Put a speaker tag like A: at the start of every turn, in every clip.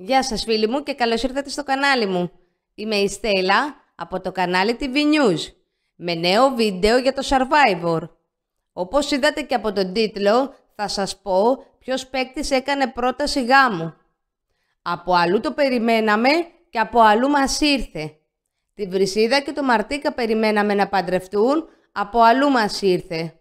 A: Γεια σας φίλοι μου και καλώς ήρθατε στο κανάλι μου. Είμαι η Στέλλα από το κανάλι TV News με νέο βίντεο για το Survivor. Όπως είδατε και από τον τίτλο θα σας πω ποιος παίκτης έκανε πρόταση γάμου. Από αλλού το περιμέναμε και από αλλού μας ήρθε. Τη Βρυσίδα και το Μαρτίκα περιμέναμε να παντρευτούν, από αλλού μας ήρθε.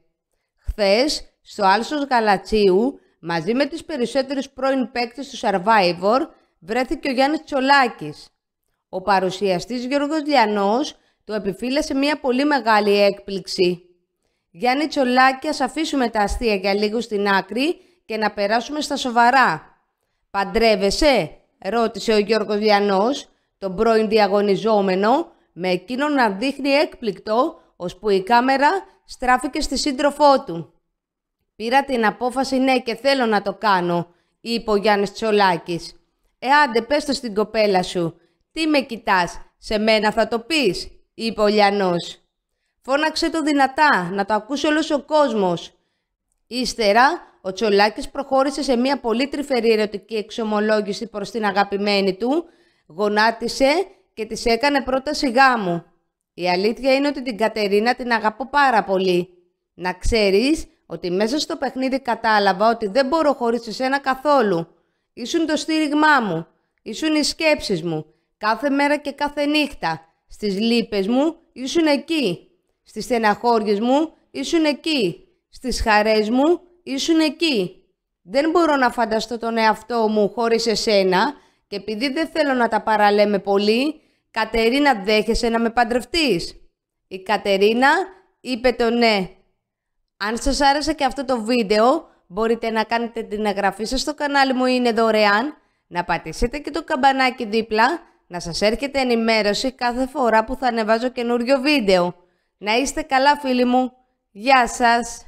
A: Χθες, στο Άλσος Γαλατσίου, μαζί με τις περισσότερους πρώην παίκτες του Survivor, βρέθηκε ο Γιάννης Τσολάκης. Ο παρουσιαστής Γιώργος Λιανός του επιφύλασε μια πολύ μεγάλη έκπληξη. Γιάννη Τσολάκη, ας αφήσουμε τα αστεία για λίγο στην άκρη και να περάσουμε στα σοβαρά. «Παντρεύεσαι» ρώτησε ο Γιώργος Λιανός, τον πρώην διαγωνιζόμενο, με εκείνον να δείχνει έκπληκτο, που η κάμερα στράφηκε στη σύντροφό του. «Πήρα την απόφαση ναι και θέλω να το κάνω», είπε ο Γιάννης Τσολάκης. «Εάντε πες το στην κοπέλα σου, τι με κοιτάς, σε μένα θα το πεις», είπε ο Λιανός. Φώναξε το δυνατά, να το ακούσει όλος ο κόσμος. Ύστερα, ο Τσολάκης προχώρησε σε μια πολύ τρυφερή ερωτική εξομολόγηση προς την αγαπημένη του, γονάτισε και της έκανε πρόταση γάμου. Η αλήθεια είναι ότι την Κατερίνα την αγαπώ πάρα πολύ. Να ξέρεις ότι μέσα στο παιχνίδι κατάλαβα ότι δεν μπορώ χωρίς εσένα καθόλου. Ήσουν το στήριγμά μου. Ήσουν οι σκέψεις μου. Κάθε μέρα και κάθε νύχτα. Στις λύπες μου ήσουν εκεί. Στις στεναχώριες μου ήσουν εκεί. Στις χαρές μου ήσουν εκεί. Δεν μπορώ να φανταστώ τον εαυτό μου χωρίς εσένα και επειδή δεν θέλω να τα παραλέμε πολύ, Κατερίνα δέχεσαι να με παντρευτείς. Η Κατερίνα είπε το ναι. Αν σας άρεσε και αυτό το βίντεο, μπορείτε να κάνετε την εγγραφή σας στο κανάλι μου, είναι δωρεάν, να πατήσετε και το καμπανάκι δίπλα, να σας έρχεται ενημέρωση κάθε φορά που θα ανεβάζω καινούριο βίντεο. Να είστε καλά φίλοι μου, γεια σας!